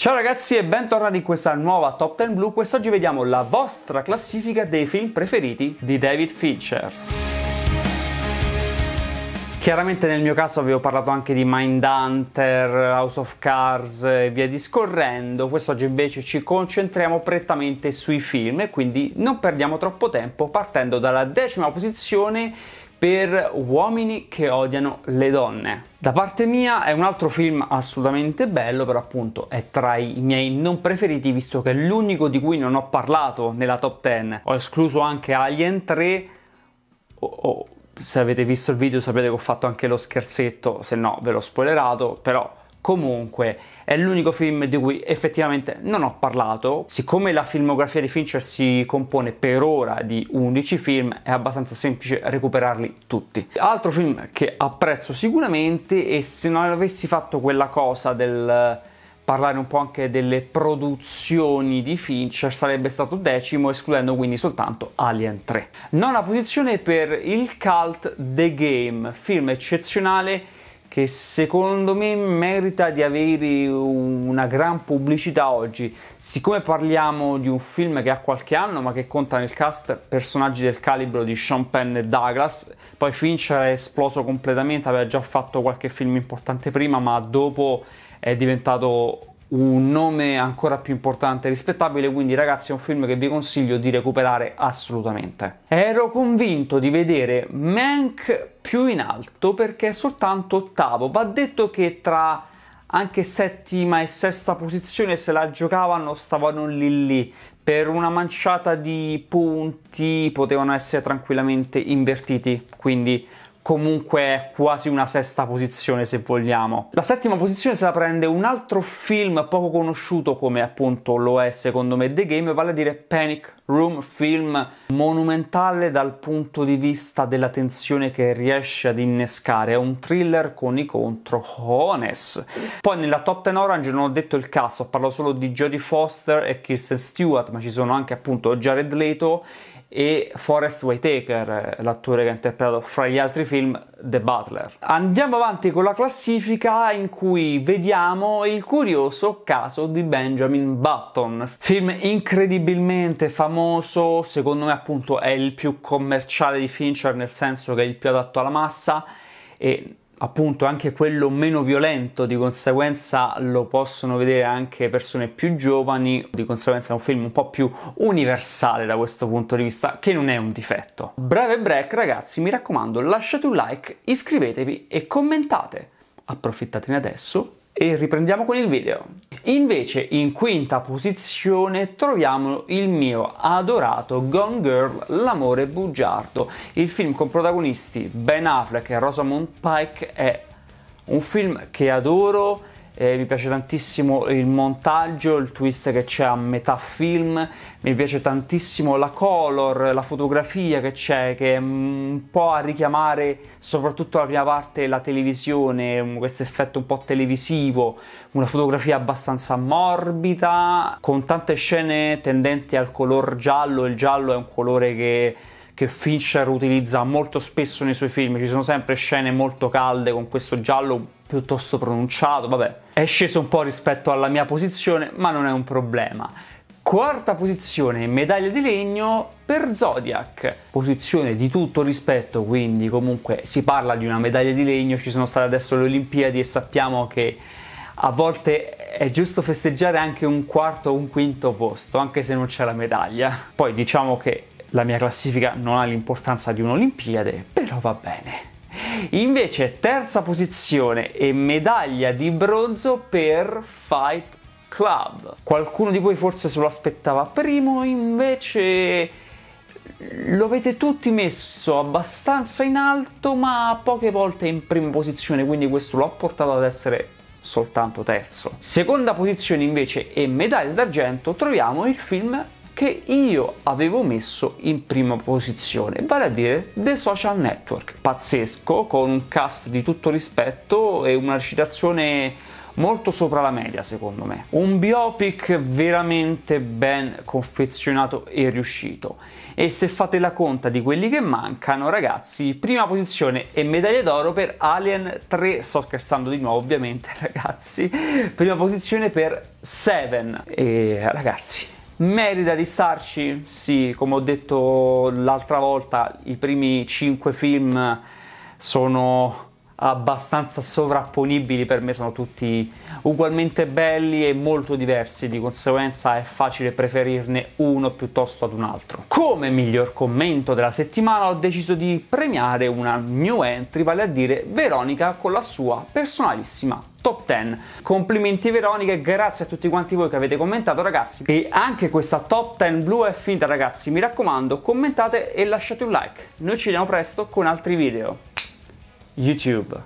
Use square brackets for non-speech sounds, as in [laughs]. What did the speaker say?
Ciao ragazzi e bentornati in questa nuova Top 10 Blue, quest'oggi vediamo la vostra classifica dei film preferiti di David Fincher. Chiaramente nel mio caso avevo parlato anche di Mindhunter, House of Cards e via discorrendo, quest'oggi invece ci concentriamo prettamente sui film e quindi non perdiamo troppo tempo partendo dalla decima posizione per uomini che odiano le donne. Da parte mia è un altro film assolutamente bello, però appunto è tra i miei non preferiti visto che è l'unico di cui non ho parlato nella top 10. Ho escluso anche Alien 3. Oh, oh, se avete visto il video sapete che ho fatto anche lo scherzetto, se no ve l'ho spoilerato, però Comunque, è l'unico film di cui effettivamente non ho parlato. Siccome la filmografia di Fincher si compone per ora di 11 film, è abbastanza semplice recuperarli tutti. Altro film che apprezzo sicuramente e se non avessi fatto quella cosa del eh, parlare un po' anche delle produzioni di Fincher sarebbe stato decimo, escludendo quindi soltanto Alien 3. Nona posizione per il cult The Game, film eccezionale che secondo me merita di avere una gran pubblicità oggi. Siccome parliamo di un film che ha qualche anno, ma che conta nel cast personaggi del calibro di Sean Penn e Douglas, poi Fincher è esploso completamente, aveva già fatto qualche film importante prima, ma dopo è diventato un nome ancora più importante e rispettabile, quindi ragazzi è un film che vi consiglio di recuperare assolutamente. Ero convinto di vedere Mank più in alto perché è soltanto ottavo, va detto che tra anche settima e sesta posizione se la giocavano stavano lì lì, per una manciata di punti potevano essere tranquillamente invertiti, quindi comunque è quasi una sesta posizione se vogliamo. La settima posizione se la prende un altro film poco conosciuto come appunto lo è secondo me The Game, vale a dire Panic Room, film monumentale dal punto di vista della tensione che riesce ad innescare, è un thriller con i contro cones. Poi nella top Ten Orange non ho detto il caso, parlo solo di Jodie Foster e Kirsten Stewart, ma ci sono anche appunto Jared Leto e Forrest Whitaker, l'attore che ha interpretato fra gli altri film The Butler. Andiamo avanti con la classifica in cui vediamo il curioso caso di Benjamin Button, film incredibilmente famoso, secondo me appunto è il più commerciale di Fincher nel senso che è il più adatto alla massa e appunto anche quello meno violento, di conseguenza lo possono vedere anche persone più giovani, di conseguenza è un film un po' più universale da questo punto di vista, che non è un difetto. Breve break ragazzi, mi raccomando lasciate un like, iscrivetevi e commentate. Approfittatene adesso e riprendiamo con il video. Invece in quinta posizione troviamo il mio adorato Gone Girl, l'amore bugiardo, il film con protagonisti Ben Affleck e Rosamund Pike è un film che adoro eh, mi piace tantissimo il montaggio, il twist che c'è a metà film, mi piace tantissimo la color, la fotografia che c'è, che è un po' a richiamare soprattutto la prima parte la televisione, mm, questo effetto un po' televisivo, una fotografia abbastanza morbida, con tante scene tendenti al color giallo, il giallo è un colore che che Fincher utilizza molto spesso nei suoi film, ci sono sempre scene molto calde con questo giallo piuttosto pronunciato, vabbè, è sceso un po' rispetto alla mia posizione, ma non è un problema. Quarta posizione, medaglia di legno per Zodiac. Posizione di tutto rispetto, quindi comunque si parla di una medaglia di legno, ci sono state adesso le Olimpiadi e sappiamo che a volte è giusto festeggiare anche un quarto o un quinto posto, anche se non c'è la medaglia. Poi diciamo che la mia classifica non ha l'importanza di un'Olimpiade, però va bene. Invece terza posizione e medaglia di bronzo per Fight Club. Qualcuno di voi forse se lo aspettava primo, invece lo avete tutti messo abbastanza in alto, ma poche volte in prima posizione, quindi questo lo ha portato ad essere soltanto terzo. Seconda posizione invece e medaglia d'argento troviamo il film che io avevo messo in prima posizione, vale a dire The Social Network. Pazzesco, con un cast di tutto rispetto e una recitazione molto sopra la media secondo me. Un biopic veramente ben confezionato e riuscito. E se fate la conta di quelli che mancano, ragazzi, prima posizione e medaglia d'oro per Alien 3. Sto scherzando di nuovo, ovviamente, [laughs] ragazzi. Prima posizione per Seven. E ragazzi, Merita di starci? Sì, come ho detto l'altra volta, i primi 5 film sono abbastanza sovrapponibili per me sono tutti ugualmente belli e molto diversi di conseguenza è facile preferirne uno piuttosto ad un altro come miglior commento della settimana ho deciso di premiare una new entry vale a dire Veronica con la sua personalissima top 10. Complimenti Veronica e grazie a tutti quanti voi che avete commentato ragazzi. E anche questa top 10 blu è finita ragazzi, mi raccomando commentate e lasciate un like. Noi ci vediamo presto con altri video. YouTube.